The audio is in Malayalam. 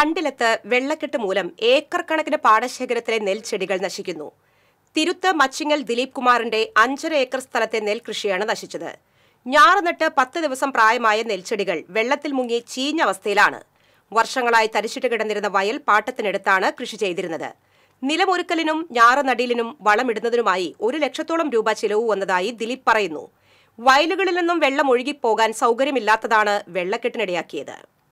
തണ്ടിലത്ത് വെള്ളക്കെട്ട് മൂലം ഏക്കർ കണക്കിന് പാടശേഖരത്തിലെ നെൽച്ചെടികൾ നശിക്കുന്നു തിരുത്ത് മച്ചിങ്ങൽ ദിലീപ് കുമാറിന്റെ അഞ്ചര ഏക്കർ സ്ഥലത്തെ നെൽകൃഷിയാണ് നശിച്ചത് ഞാറ് നട്ട് പത്ത് ദിവസം പ്രായമായ നെൽച്ചെടികൾ വെള്ളത്തിൽ മുങ്ങി ചീഞ്ഞ അവസ്ഥയിലാണ് വർഷങ്ങളായി തരിച്ചിട്ട് കിടന്നിരുന്ന വയൽ പാട്ടത്തിനെടുത്താണ് കൃഷി ചെയ്തിരുന്നത് നിലമൊരുക്കലിനും ഞാറ് നടീലിനും വളമിടുന്നതിനുമായി ഒരു ലക്ഷത്തോളം രൂപ ചിലവ് വന്നതായി ദിലീപ് പറയുന്നു വയലുകളിൽ നിന്നും വെള്ളം ഒഴുകിപ്പോകാൻ സൗകര്യമില്ലാത്തതാണ് വെള്ളക്കെട്ടിനിടയാക്കിയത്